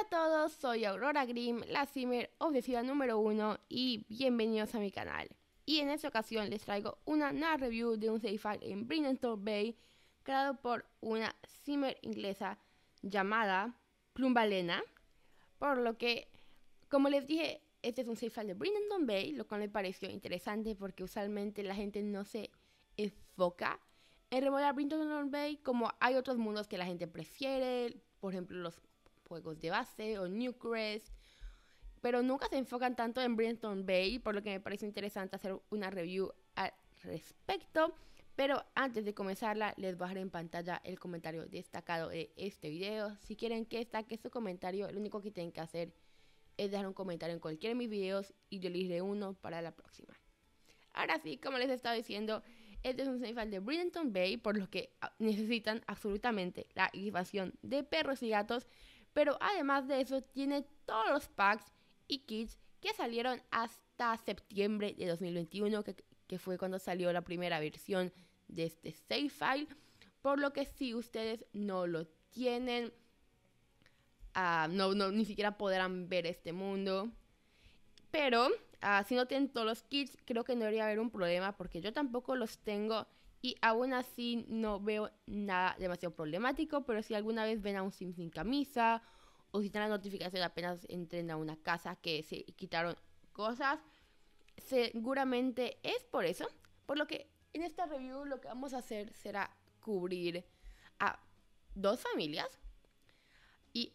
Hola a todos, soy Aurora Grimm, la Simmer obsesiva número 1 y bienvenidos a mi canal. Y en esta ocasión les traigo una nueva review de un safe en Brindleton Bay creado por una Simmer inglesa llamada Plumbalena. Por lo que, como les dije, este es un safe de Brindleton Bay, lo cual me pareció interesante porque usualmente la gente no se enfoca en remodelar Brindleton Bay como hay otros mundos que la gente prefiere, por ejemplo los juegos de base o Newcrest, pero nunca se enfocan tanto en Brinton Bay, por lo que me parece interesante hacer una review al respecto. Pero antes de comenzarla, les voy a dejar en pantalla el comentario destacado de este video. Si quieren que destaque su comentario, lo único que tienen que hacer es dejar un comentario en cualquiera de mis videos y yo les elegiré uno para la próxima. Ahora sí, como les estaba diciendo, este es un semifinal de Bridenton Bay, por lo que necesitan absolutamente la equipación de perros y gatos pero además de eso tiene todos los packs y kits que salieron hasta septiembre de 2021, que, fue cuando salió la primera versión de este save file, por lo que si ustedes no lo tienen, ah, no, ni siquiera podrán ver este mundo. Pero ah, si no tienen todos los kits, creo que no debería haber un problema porque yo tampoco los tengo y aún así no veo nada demasiado problemático, pero si alguna vez ven a un sim sin camisa o si están la notificación apenas entren a una casa que se quitaron cosas, seguramente es por eso. Por lo que en esta review lo que vamos a hacer será cubrir a dos familias y,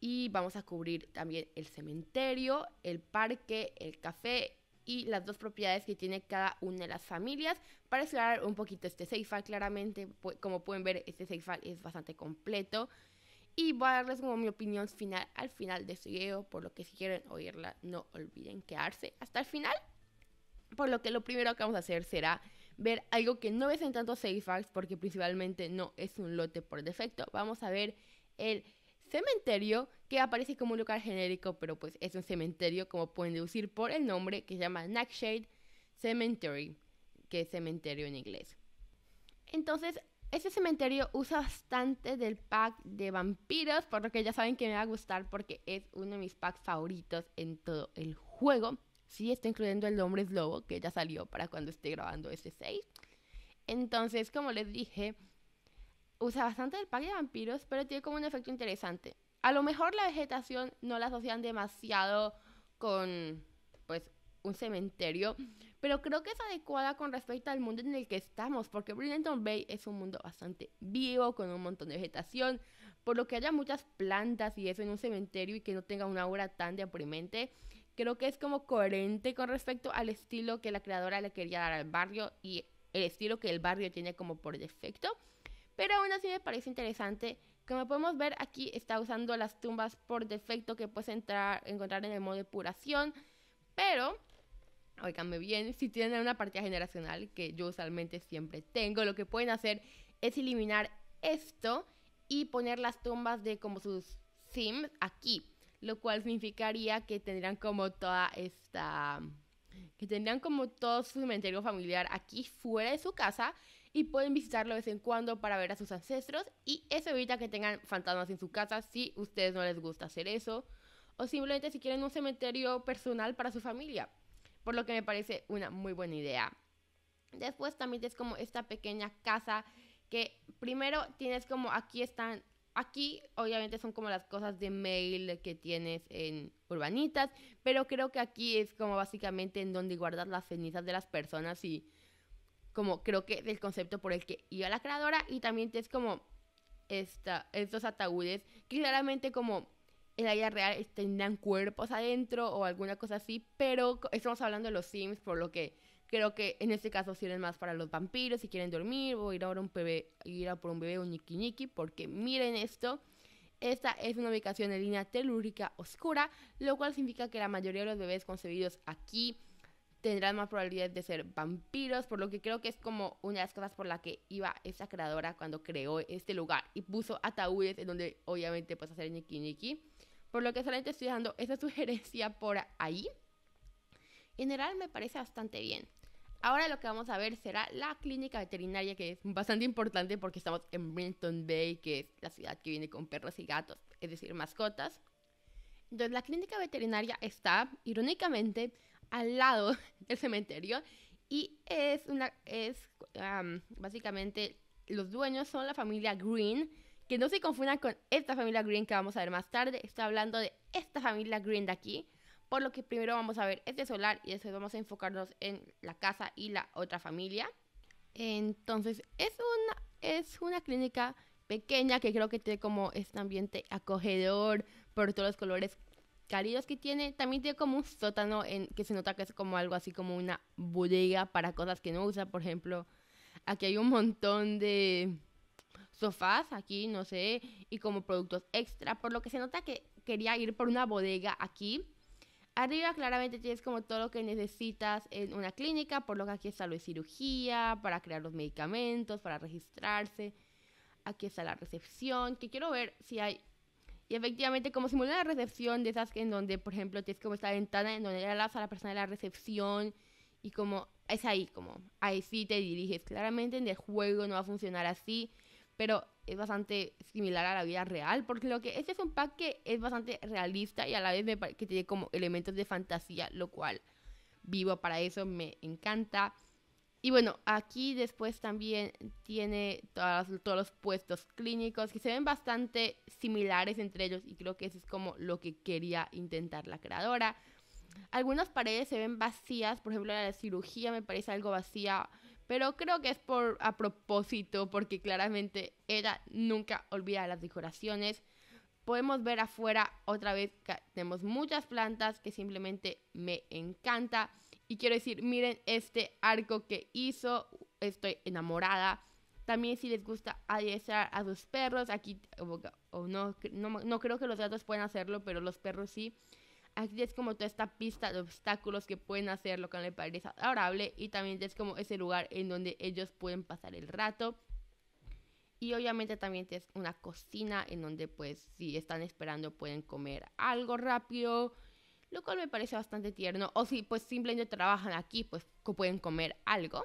y vamos a cubrir también el cementerio, el parque, el café y las dos propiedades que tiene cada una de las familias. Para explorar un poquito este safe claramente claramente, como pueden ver, este safe es bastante completo. Y voy a darles como mi opinión final al final de este video, por lo que si quieren oírla, no olviden quedarse hasta el final. Por lo que lo primero que vamos a hacer será ver algo que no ves en tantos safe porque principalmente no es un lote por defecto. Vamos a ver el cementerio que aparece como un lugar genérico, pero pues es un cementerio, como pueden deducir por el nombre, que se llama Nightshade Cemetery, que es cementerio en inglés. Entonces, ese cementerio usa bastante del pack de vampiros, por lo que ya saben que me va a gustar porque es uno de mis packs favoritos en todo el juego. Sí, está incluyendo el hombre lobo, que ya salió para cuando esté grabando ese 6. Entonces, como les dije, usa bastante el pack de vampiros, pero tiene como un efecto interesante. A lo mejor la vegetación no la asocian demasiado con, pues, un cementerio, pero creo que es adecuada con respecto al mundo en el que estamos, porque Brillanton Bay es un mundo bastante vivo, con un montón de vegetación, por lo que haya muchas plantas y eso en un cementerio y que no tenga una aura tan deprimente, creo que es como coherente con respecto al estilo que la creadora le quería dar al barrio y el estilo que el barrio tiene como por defecto pero aún así me parece interesante. Como podemos ver, aquí está usando las tumbas por defecto que puedes entrar, encontrar en el modo de puración, pero Oiganme bien, si tienen una partida generacional, que yo usualmente siempre tengo, lo que pueden hacer es eliminar esto y poner las tumbas de como sus sims aquí, lo cual significaría que tendrían como toda esta... que tendrían como todo su cementerio familiar aquí fuera de su casa y pueden visitarlo de vez en cuando para ver a sus ancestros y eso evita que tengan fantasmas en su casa si ustedes no les gusta hacer eso o simplemente si quieren un cementerio personal para su familia, por lo que me parece una muy buena idea. Después también es como esta pequeña casa que primero tienes como aquí están Aquí obviamente son como las cosas de mail que tienes en urbanitas, pero creo que aquí es como básicamente en donde guardas las cenizas de las personas y como creo que del concepto por el que iba la creadora y también es como esta, estos ataúdes que claramente como en la vida real tendrán cuerpos adentro o alguna cosa así, pero estamos hablando de los Sims, por lo que creo que en este caso sirven más para los vampiros si quieren dormir o ir a por un bebé, ir a por un bebé un niki porque miren esto. Esta es una ubicación de línea telúrica oscura, lo cual significa que la mayoría de los bebés concebidos aquí tendrán más probabilidades de ser vampiros, por lo que creo que es como una de las cosas por la que iba esa creadora cuando creó este lugar y puso ataúdes en donde obviamente puedes hacer ñiqui ñiqui. Por lo que solamente estoy dando esa sugerencia por ahí. En general me parece bastante bien. Ahora lo que vamos a ver será la clínica veterinaria, que es bastante importante porque estamos en Brenton Bay, que es la ciudad que viene con perros y gatos, es decir, mascotas. Entonces la clínica veterinaria está, irónicamente, al lado del cementerio y es una es básicamente los dueños son la familia Green que no se confundan con esta familia Green que vamos a ver más tarde está hablando de esta familia Green de aquí por lo que primero vamos a ver este solar y después vamos a enfocarnos en la casa y la otra familia entonces es una es una clínica pequeña que creo que tiene como este ambiente acogedor por todos los colores cálidos que tiene. También tiene como un sótano en, que se nota que es como algo así como una bodega para cosas que no usa. Por ejemplo, aquí hay un montón de sofás, aquí no sé, y como productos extra. Por lo que se nota que quería ir por una bodega aquí. Arriba claramente tienes como todo lo que necesitas en una clínica, por lo que aquí está lo de cirugía, para crear los medicamentos, para registrarse. Aquí está la recepción, que quiero ver si hay y efectivamente, como simula la recepción de esas que en donde, por ejemplo, tienes como esta ventana en donde le das a la persona de la recepción y como es ahí, como ahí sí te diriges. Claramente en el juego no va a funcionar así, pero es bastante similar a la vida real, porque lo que este es un pack que es bastante realista y a la vez me que tiene como elementos de fantasía, lo cual vivo para eso, me encanta. Y bueno, aquí después también tiene todos los puestos clínicos que se ven bastante similares entre ellos y creo que eso es como lo que quería intentar la creadora. Algunas paredes se ven vacías, por ejemplo la cirugía me parece algo vacía, pero creo que es por a propósito porque claramente ella nunca olvida las decoraciones. Podemos ver afuera otra vez que tenemos muchas plantas que simplemente me encanta y quiero decir, miren este arco que hizo, estoy enamorada. También si les gusta adiestrar a sus perros, aquí, o, no, no, creo que los gatos puedan hacerlo, pero los perros sí. Aquí es como toda esta pista de obstáculos que pueden hacer, lo que me parece adorable. Y también es como ese lugar en donde ellos pueden pasar el rato. Y obviamente también es una cocina en donde pues si están esperando pueden comer algo rápido lo cual me parece bastante tierno. O si pues simplemente trabajan aquí, pues pueden comer algo.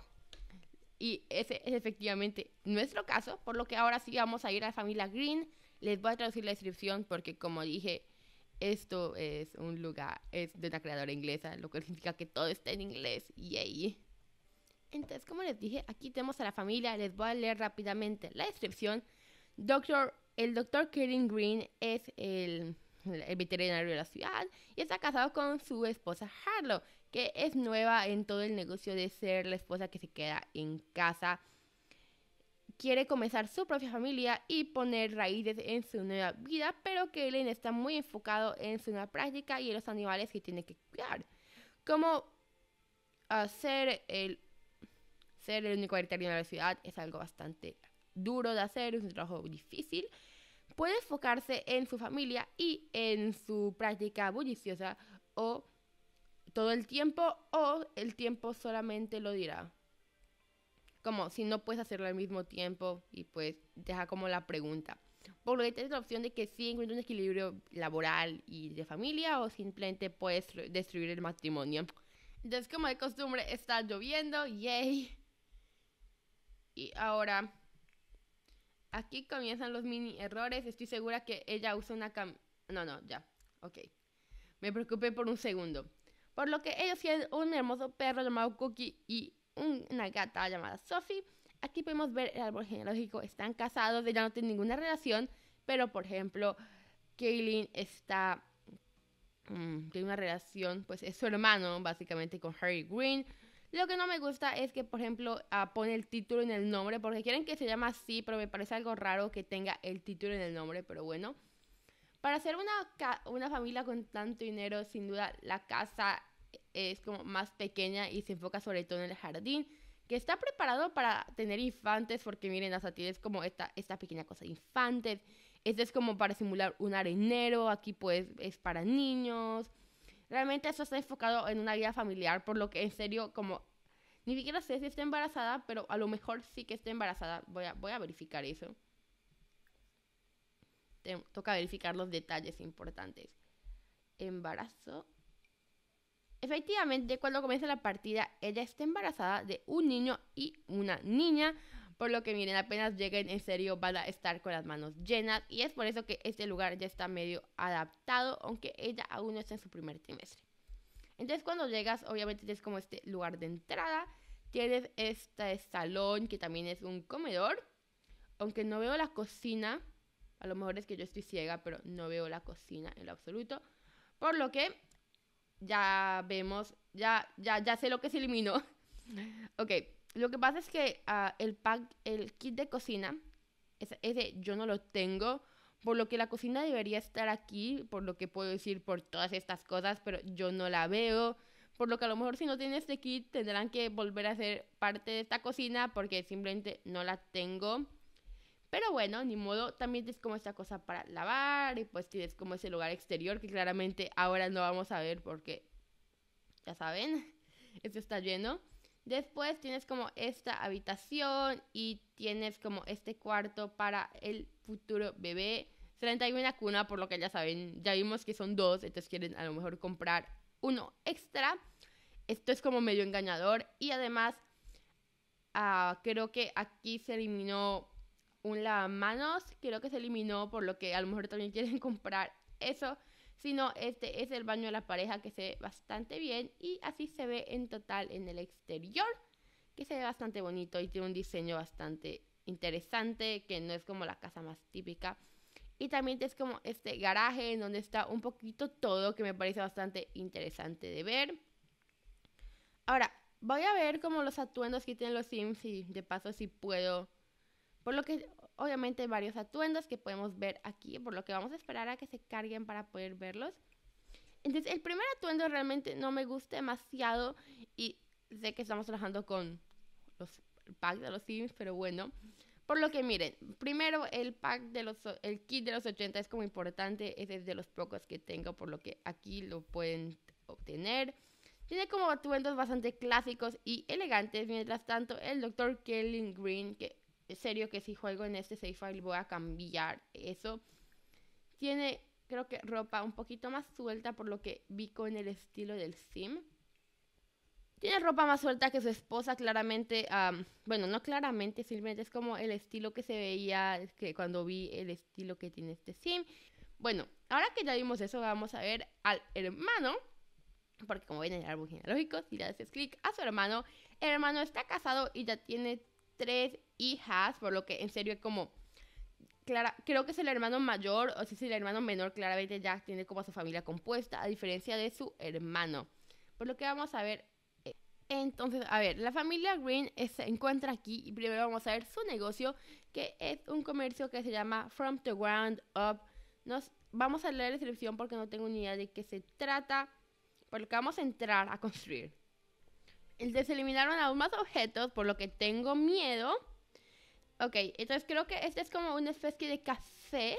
Y ese es efectivamente nuestro caso, por lo que ahora sí vamos a ir a la familia Green. Les voy a traducir la descripción porque como dije, esto es un lugar, es de una creadora inglesa, lo cual significa que todo está en inglés. ahí Entonces, como les dije, aquí tenemos a la familia. Les voy a leer rápidamente la descripción. Doctor, el doctor Kevin Green es el el veterinario de la ciudad, y está casado con su esposa Harlow, que es nueva en todo el negocio de ser la esposa que se queda en casa. Quiere comenzar su propia familia y poner raíces en su nueva vida, pero que él está muy enfocado en su nueva práctica y en los animales que tiene que cuidar. Como hacer ah, el, ser el único veterinario de la ciudad es algo bastante duro de hacer, es un trabajo difícil, puede enfocarse en su familia y en su práctica bulliciosa o todo el tiempo o el tiempo solamente lo dirá. Como si no puedes hacerlo al mismo tiempo y pues deja como la pregunta. Por lo que tienes la opción de que sí encuentres un equilibrio laboral y de familia o simplemente puedes destruir el matrimonio. Entonces como de costumbre está lloviendo, yay. Y ahora Aquí comienzan los mini errores. Estoy segura que ella usa una cam... No, no, ya. Ok. Me preocupé por un segundo. Por lo que ellos tienen un hermoso perro llamado Cookie y una gata llamada Sophie. Aquí podemos ver el árbol genealógico. Están casados, ella no tiene ninguna relación. Pero, por ejemplo, Kaylin está... Mm, tiene una relación, pues es su hermano, básicamente, con Harry Green lo que no me gusta es que, por ejemplo, ah, pone el título en el nombre, porque quieren que se llame así, pero me parece algo raro que tenga el título en el nombre, pero bueno. Para ser una, una familia con tanto dinero, sin duda la casa es como más pequeña y se enfoca sobre todo en el jardín, que está preparado para tener infantes, porque miren, hasta tienes como esta, esta pequeña cosa de infantes. Este es como para simular un arenero, aquí pues es para niños. Realmente eso está enfocado en una vida familiar, por lo que en serio, como ni siquiera sé si está embarazada, pero a lo mejor sí que está embarazada. Voy a, verificar eso. toca verificar los detalles importantes. Embarazo. Efectivamente, cuando comienza la partida, ella está embarazada de un niño y una niña, por lo que miren, apenas lleguen en serio van a estar con las manos llenas y es por eso que este lugar ya está medio adaptado, aunque ella aún no está en su primer trimestre. Entonces cuando llegas, obviamente es como este lugar de entrada. Tienes este salón que también es un comedor. Aunque no veo la cocina, a lo mejor es que yo estoy ciega, pero no veo la cocina en lo absoluto. Por lo que ya vemos, ya, ya, ya sé lo que se eliminó. ok, lo que pasa es que ah, el pack, el kit de cocina, ese, ese yo no lo tengo, por lo que la cocina debería estar aquí, por lo que puedo decir por todas estas cosas, pero yo no la veo. Por lo que a lo mejor si no tiene este kit tendrán que volver a ser parte de esta cocina porque simplemente no la tengo. Pero bueno, ni modo, también tienes como esta cosa para lavar y pues tienes como ese lugar exterior que claramente ahora no vamos a ver porque, ya saben, esto está lleno. Después tienes como esta habitación y tienes como este cuarto para el futuro bebé. Solamente hay una cuna, por lo que ya saben, ya vimos que son dos, entonces quieren a lo mejor comprar uno extra. Esto es como medio engañador y además ah, creo que aquí se eliminó un lavamanos. creo que se eliminó, por lo que a lo mejor también quieren comprar eso sino este es el baño de la pareja que se ve bastante bien y así se ve en total en el exterior, que se ve bastante bonito y tiene un diseño bastante interesante, que no es como la casa más típica. Y también es como este garaje en donde está un poquito todo que me parece bastante interesante de ver. Ahora, voy a ver como los atuendos que tienen los Sims y de paso si puedo. Por lo que obviamente varios atuendos que podemos ver aquí, por lo que vamos a esperar a que se carguen para poder verlos. Entonces, el primer atuendo realmente no me gusta demasiado y sé que estamos trabajando con los packs de los Sims, pero bueno. Por lo que miren, primero el pack de los el kit de los 80 es como importante, ese es de los pocos que tengo, por lo que aquí lo pueden obtener. Tiene como atuendos bastante clásicos y elegantes, mientras tanto el Dr. Kellen Green, que serio que si juego en este save file voy a cambiar eso. Tiene, creo que ropa un poquito más suelta por lo que vi con el estilo del sim. Tiene ropa más suelta que su esposa, claramente. bueno, no claramente, simplemente es como el estilo que se veía que cuando vi el estilo que tiene este sim. Bueno, ahora que ya vimos eso, vamos a ver al hermano. Porque como ven en el árbol genealógico, si le haces clic a su hermano, el hermano está casado y ya tiene tres hijas, por lo que en serio es como... Clara, creo que es el hermano mayor, o si es el hermano menor, claramente ya tiene como su familia compuesta, a diferencia de su hermano. Por lo que vamos a ver. Eh, entonces, a ver, la familia Green se encuentra aquí y primero vamos a ver su negocio, que es un comercio que se llama From the Ground Up. Nos, vamos a leer la descripción porque no tengo ni idea de qué se trata, por lo que vamos a entrar a construir deseliminaron eliminaron aún más objetos, por lo que tengo miedo. Ok, entonces creo que este es como una especie de café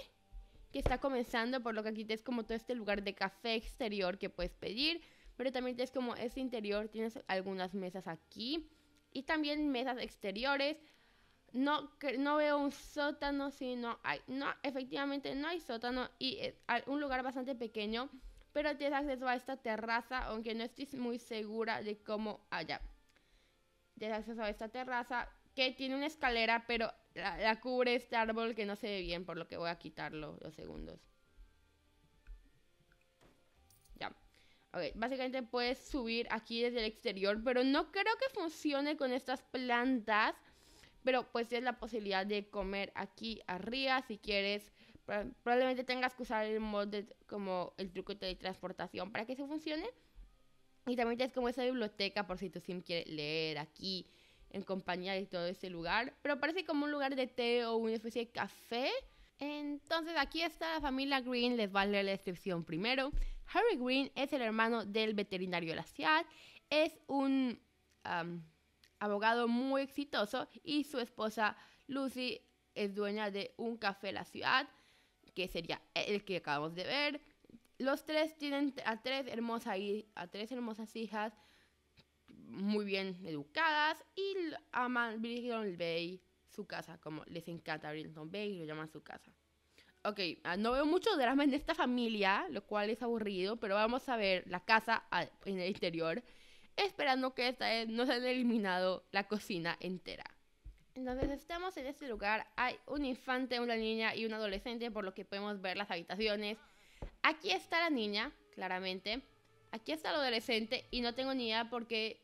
que está comenzando, por lo que aquí es como todo este lugar de café exterior que puedes pedir, pero también es como este interior, tienes algunas mesas aquí y también mesas exteriores. No, no veo un sótano, sino hay, no, efectivamente no hay sótano y es eh, un lugar bastante pequeño pero tienes acceso a esta terraza, aunque no estoy muy segura de cómo allá. Tienes acceso a esta terraza que tiene una escalera, pero la, cubre este árbol que no se ve bien, por lo que voy a quitarlo los segundos. Ya. Ok, básicamente puedes subir aquí desde el exterior, pero no creo que funcione con estas plantas. Pero pues tienes la posibilidad de comer aquí arriba si quieres Probablemente tengas que usar el mod de, como el truco de transportación para que eso funcione. Y también tienes como esa biblioteca por si tu sim quiere leer aquí en compañía de todo ese lugar. Pero parece como un lugar de té o una especie de café. Entonces aquí está la familia Green, les voy a leer la descripción primero. Harry Green es el hermano del veterinario de la ciudad, es un abogado muy exitoso y su esposa Lucy es dueña de un café de la ciudad que sería el que acabamos de ver. Los tres tienen a tres, hermosas, hijas muy bien educadas y aman Bridgerton Bay, su casa, como les encanta Bridgerton Bay, lo llaman su casa. Ok, ah, no veo mucho drama en esta familia, lo cual es aburrido, pero vamos a ver la casa en el interior, esperando que esta no se haya eliminado la cocina entera. Entonces estamos en este lugar, hay un infante, una niña y un adolescente, por lo que podemos ver las habitaciones. Aquí está la niña, claramente. Aquí está el adolescente y no tengo ni idea porque...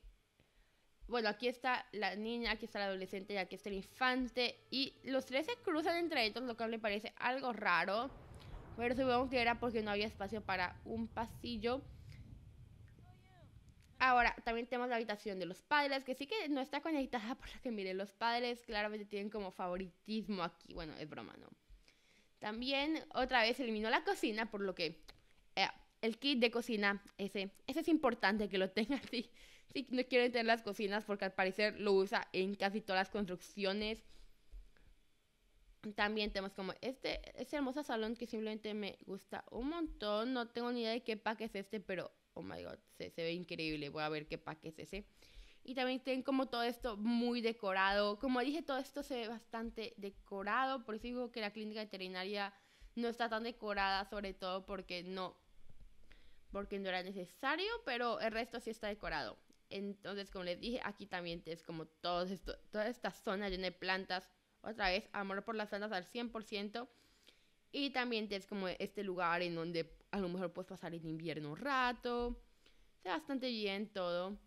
Bueno, aquí está la niña, aquí está el adolescente y aquí está el infante. Y los tres se cruzan entre ellos, lo que me parece algo raro. Pero supongo que era porque no había espacio para un pasillo. Ahora, también tenemos la habitación de los padres, que sí que no está conectada por lo que mire. los padres claramente tienen como favoritismo aquí. Bueno, es broma, ¿no? También otra vez eliminó la cocina, por lo que eh, el kit de cocina, ese, ese es importante que lo tenga. si, si no quieren tener las cocinas, porque al parecer lo usa en casi todas las construcciones. También tenemos como este, este hermoso salón que simplemente me gusta un montón. No tengo ni idea de qué pack es este, pero oh my god, se, se ve increíble, voy a ver qué pack es ese. Y también tienen como todo esto muy decorado. Como dije, todo esto se ve bastante decorado. Por eso digo que la clínica veterinaria no está tan decorada, sobre todo porque no, porque no era necesario, pero el resto sí está decorado. Entonces, como les dije, aquí también es como todo esto, toda esta zona llena de plantas. Otra vez, amor por las plantas al 100%. Y también es como este lugar en donde a lo mejor puedes pasar el invierno un rato. Está bastante bien todo.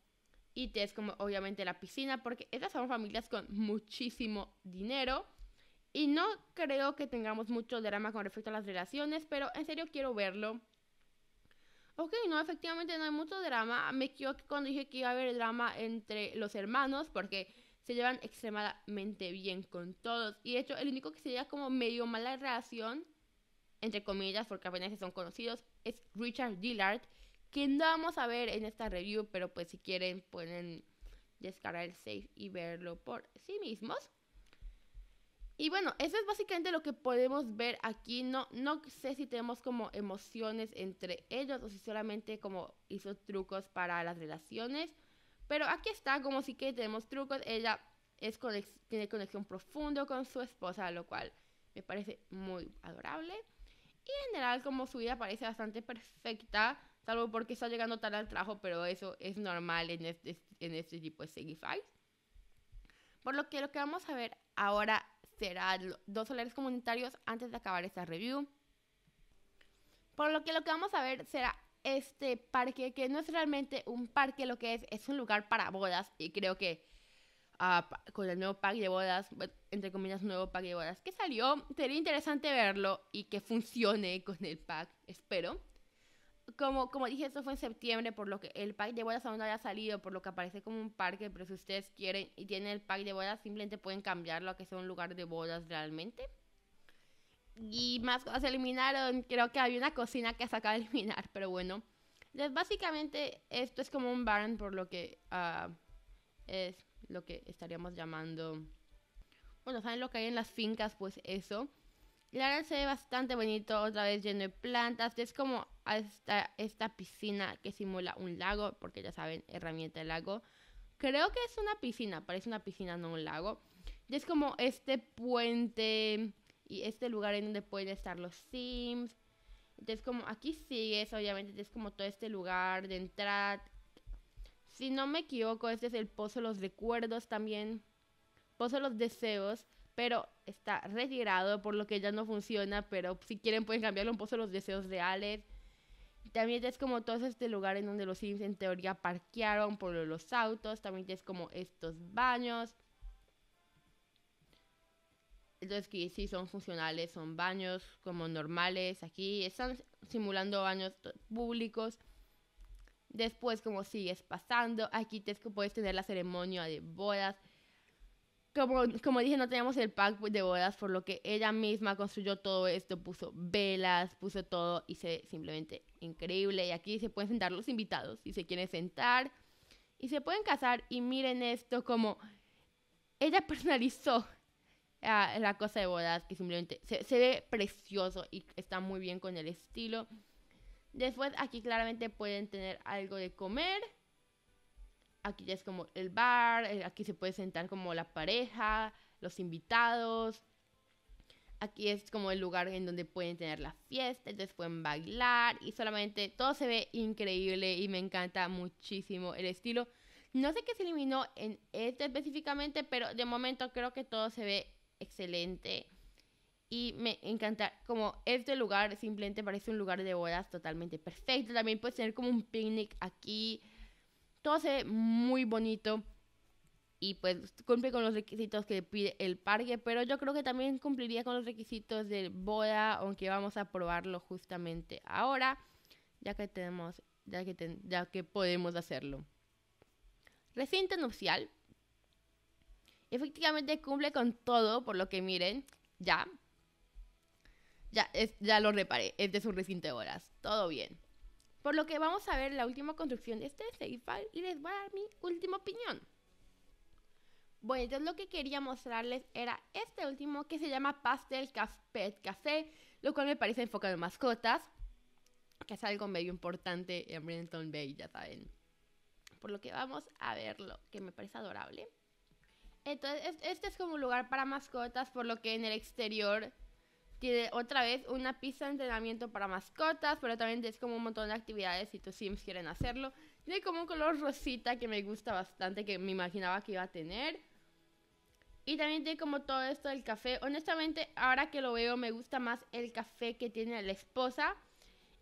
Y te es como obviamente la piscina, porque estas son familias con muchísimo dinero. Y no creo que tengamos mucho drama con respecto a las relaciones, pero en serio quiero verlo. Ok, no, efectivamente no hay mucho drama. Me equivoqué cuando dije que iba a haber drama entre los hermanos, porque se llevan extremadamente bien con todos. Y de hecho, el único que se como medio mala relación entre comillas, porque apenas son conocidos, es Richard Dillard, Que no vamos a ver en esta review, pero pues si quieren pueden descargar el safe y verlo por sí mismos. Y bueno, eso es básicamente lo que podemos ver aquí. No, no sé si tenemos como emociones entre ellos o si solamente como hizo trucos para las relaciones. Pero aquí está, como sí si que tenemos trucos. Ella es tiene conexión profundo con su esposa, lo cual me parece muy adorable. Y en general, como su vida parece bastante perfecta, salvo porque está llegando tarde al trabajo, pero eso es normal en este, en este tipo de Segify. Por lo que lo que vamos a ver ahora será dos solares comunitarios antes de acabar esta review. Por lo que lo que vamos a ver será este parque, que no es realmente un parque, lo que es es un lugar para bodas y creo que con el nuevo pack de bodas, entre comillas, nuevo pack de bodas que salió. Sería interesante verlo y que funcione con el pack, espero. Como, como dije, esto fue en septiembre, por lo que el pack de bodas aún no había salido, por lo que aparece como un parque, pero si ustedes quieren y tienen el pack de bodas, simplemente pueden cambiarlo a que sea un lugar de bodas realmente y más cosas se eliminaron. Creo que había una cocina que se acaba de eliminar, pero bueno. básicamente, esto es como un barn, por lo que ah, es lo que estaríamos llamando, bueno, ¿saben lo que hay en las fincas? Pues eso. La ahora se ve bastante bonito, otra vez lleno de plantas. Es como hasta esta piscina que simula un lago, porque ya saben, herramienta de lago. Creo que es una piscina, parece una piscina, no un lago. Y es como este puente y este lugar en donde pueden estar los Sims. Entonces, como aquí sigues, obviamente, es como todo este lugar de entrada si no me equivoco, este es el Pozo de los Recuerdos también. Pozo de los Deseos, pero está retirado, por lo que ya no funciona. Pero si quieren, pueden cambiarlo un Pozo de los Deseos reales. También es como todo este lugar en donde los Sims en teoría parquearon por los autos. También es como estos baños. Entonces que sí son funcionales, son baños como normales. Aquí están simulando baños públicos. Después, como sigues pasando, aquí Tesco puedes tener la ceremonia de bodas. Como, como dije, no teníamos el pack de bodas, por lo que ella misma construyó todo esto, puso velas, puso todo y se ve simplemente increíble. Y aquí se pueden sentar los invitados, si se quieren sentar, y se pueden casar. Y miren esto, como ella personalizó ah, la, cosa de bodas, que simplemente se ve precioso y está muy bien con el estilo. Después aquí claramente pueden tener algo de comer. Aquí ya es como el bar, eh, aquí se puede sentar como la pareja, los invitados. Aquí es como el lugar en donde pueden tener la fiesta, entonces pueden bailar y solamente todo se ve increíble y me encanta muchísimo el estilo. No sé qué se eliminó en este específicamente, pero de momento creo que todo se ve excelente. Y me encanta, como este lugar simplemente parece un lugar de bodas totalmente perfecto. También puedes tener como un picnic aquí. Todo se ve muy bonito y pues cumple con los requisitos que pide el parque, pero yo creo que también cumpliría con los requisitos de boda, aunque vamos a probarlo justamente ahora, ya que tenemos, ya que, ya que podemos hacerlo. Recinto nupcial. Efectivamente cumple con todo, por lo que miren, ya ya, lo reparé, es de su recinto de horas. Todo bien. Por lo que vamos a ver la última construcción de este seifal y les voy a dar mi última opinión. Bueno, entonces lo que quería mostrarles era este último que se llama Pastel Caspet Café, lo cual me parece enfocado en mascotas, que es algo medio importante en Brenton Bay, ya saben. Por lo que vamos a verlo, que me parece adorable. Entonces, este es como un lugar para mascotas, por lo que en el exterior tiene otra vez una pista de entrenamiento para mascotas, pero también es como un montón de actividades si tus sims quieren hacerlo. Tiene como un color rosita que me gusta bastante, que me imaginaba que iba a tener. Y también tiene como todo esto del café. Honestamente, ahora que lo veo, me gusta más el café que tiene la esposa.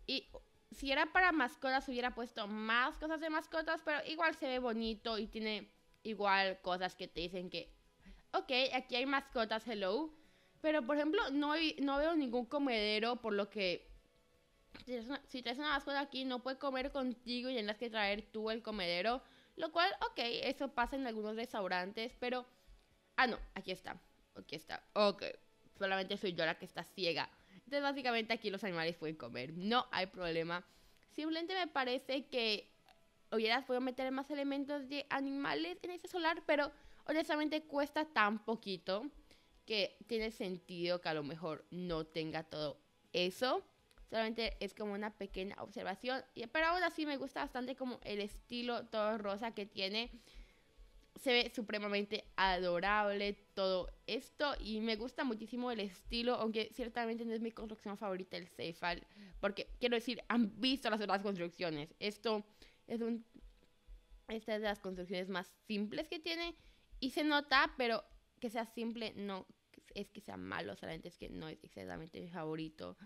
Y si era para mascotas, hubiera puesto más cosas de mascotas, pero igual se ve bonito y tiene igual cosas que te dicen que, ok, aquí hay mascotas, hello. Pero, por ejemplo, no, no veo ningún comedero, por lo que si traes una vasco aquí, no puede comer contigo y tendrás que traer tú el comedero. Lo cual, ok, eso pasa en algunos restaurantes, pero... Ah, no, aquí está. Aquí está. Ok, solamente soy yo la que está ciega. Entonces, básicamente aquí los animales pueden comer. No hay problema. Simplemente me parece que hubieras podido meter más elementos de animales en ese solar, pero honestamente cuesta tan poquito que tiene sentido que a lo mejor no tenga todo eso. Solamente es como una pequeña observación. Pero aún así me gusta bastante como el estilo todo rosa que tiene. Se ve supremamente adorable todo esto. Y me gusta muchísimo el estilo. Aunque ciertamente no es mi construcción favorita el Seifal. Porque quiero decir, han visto las otras construcciones. Esto es un... Esta es de las construcciones más simples que tiene. Y se nota, pero que sea simple no es que sea malo, solamente es que no es exactamente mi favorito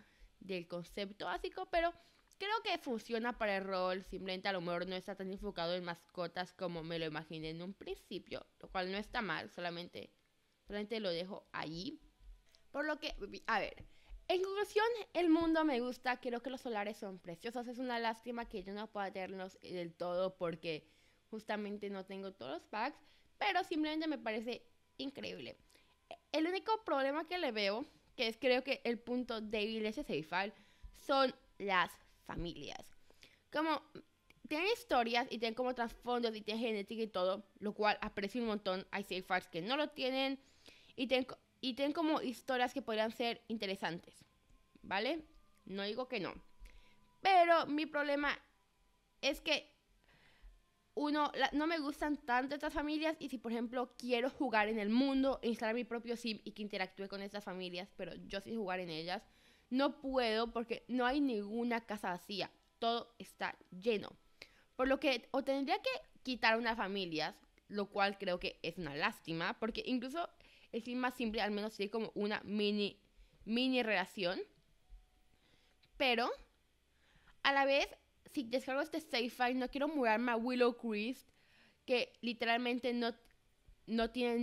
del concepto básico, pero creo que funciona para el rol, simplemente a lo mejor no está tan enfocado en mascotas como me lo imaginé en un principio, lo cual no está mal, solamente, solamente lo dejo ahí Por lo que, a ver, en conclusión, el mundo me gusta, creo que los solares son preciosos, es una lástima que yo no pueda tenerlos del todo porque justamente no tengo todos los packs, pero simplemente me parece increíble. El único problema que le veo, que es creo que el punto débil de ese Seifal, son las familias. Como tienen historias y tienen como trasfondos y tienen genética y todo, lo cual aprecio un montón. Hay Seifals que no lo tienen y tienen, y tienen como historias que podrían ser interesantes, ¿vale? No digo que no. Pero mi problema es que uno, no me gustan tanto estas familias y si por ejemplo quiero jugar en el mundo, instalar mi propio sim y que interactúe con estas familias, pero yo sí jugar en ellas, no puedo porque no hay ninguna casa vacía, todo está lleno. Por lo que o tendría que quitar unas familias, lo cual creo que es una lástima, porque incluso el sim más simple al menos tiene como una mini, mini relación, pero a la vez si descargo este save file, no quiero mudarme a Willow Creek, que literalmente no, no tiene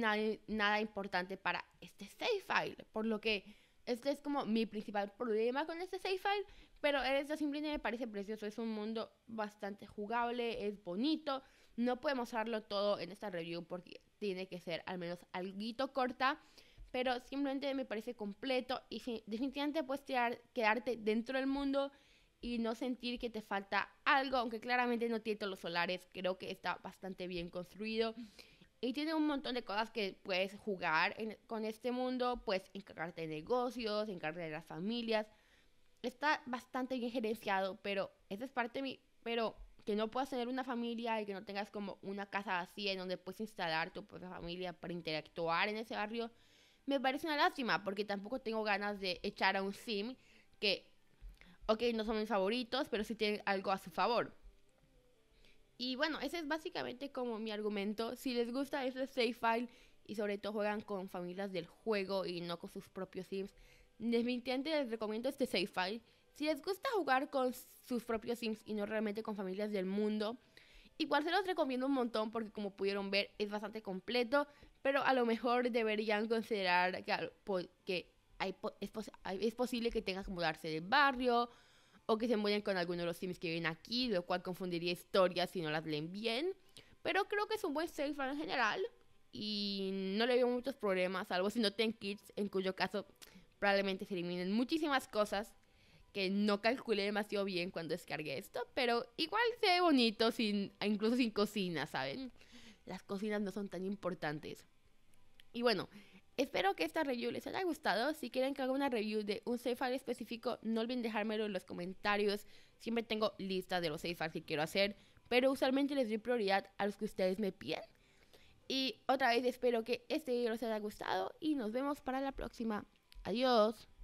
nada, importante para este save file. Por lo que este es como mi principal problema con este save file, pero esto simplemente me parece precioso. Es un mundo bastante jugable, es bonito. No podemos mostrarlo todo en esta review porque tiene que ser al menos algo corta, pero simplemente me parece completo y definitivamente puedes quedarte dentro del mundo y no sentir que te falta algo, aunque claramente no tiene todos los solares, creo que está bastante bien construido. Y tiene un montón de cosas que puedes jugar con este mundo, puedes encargarte de negocios, encargarte de las familias. Está bastante bien gerenciado, pero esa es parte de pero que no puedas tener una familia y que no tengas como una casa así en donde puedes instalar tu propia familia para interactuar en ese barrio, me parece una lástima, porque tampoco tengo ganas de echar a un sim que ok, no son mis favoritos, pero sí tienen algo a su favor. Y bueno, ese es básicamente como mi argumento. Si les gusta este save file y sobre todo juegan con familias del juego y no con sus propios sims, definitivamente les recomiendo este save file. Si les gusta jugar con sus propios sims y no realmente con familias del mundo, igual se los recomiendo un montón porque como pudieron ver es bastante completo, pero a lo mejor deberían considerar que, que es, posible que tengas que mudarse del barrio o que se muevan con alguno de los sims que viven aquí, lo cual confundiría historias si no las leen bien. Pero creo que es un buen safe en general y no le veo muchos problemas, salvo si no tienen kids, en cuyo caso probablemente se eliminen muchísimas cosas que no calculé demasiado bien cuando descargué esto, pero igual se ve bonito sin, incluso sin cocina, ¿saben? Las cocinas no son tan importantes. Y bueno, Espero que esta review les haya gustado. Si quieren que haga una review de un safe específico, no olviden dejármelo en los comentarios. Siempre tengo lista de los safe que quiero hacer, pero usualmente les doy prioridad a los que ustedes me piden. Y otra vez espero que este video les haya gustado y nos vemos para la próxima. Adiós.